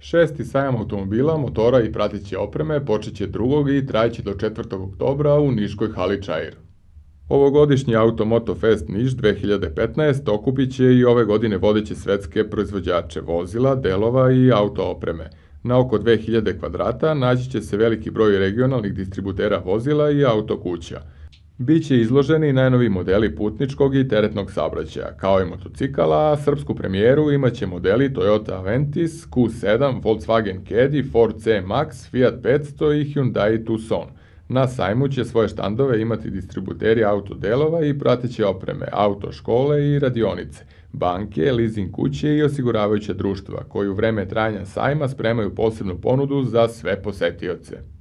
Šesti sajam automobila, motora i pratiće opreme će 2. i trajeće do 4. oktobra u Niškoj hali Čajir. Ovogodišnji Automoto Fest Niš 2015 okupit će i ove godine vodeće svetske proizvođače vozila, delova i autoopreme. Na oko 2000 kvadrata naći će se veliki broj regionalnih distributera vozila i autokuća – Biće izloženi najnovi modeli putničkog i teretnog saobraćaja, kao i motocikala, a srpsku premijeru imaće modeli Toyota Aventis, Q7, Volkswagen Caddy, Ford C Max, Fiat 500 i Hyundai Tucson. Na sajmu će svoje štandove imati distributeri autodelova i prateće opreme, autoškole i radionice, banke, leasing kuće i osiguravajuća društva, koji u vreme trajanja sajma spremaju posebnu ponudu za sve posetioce.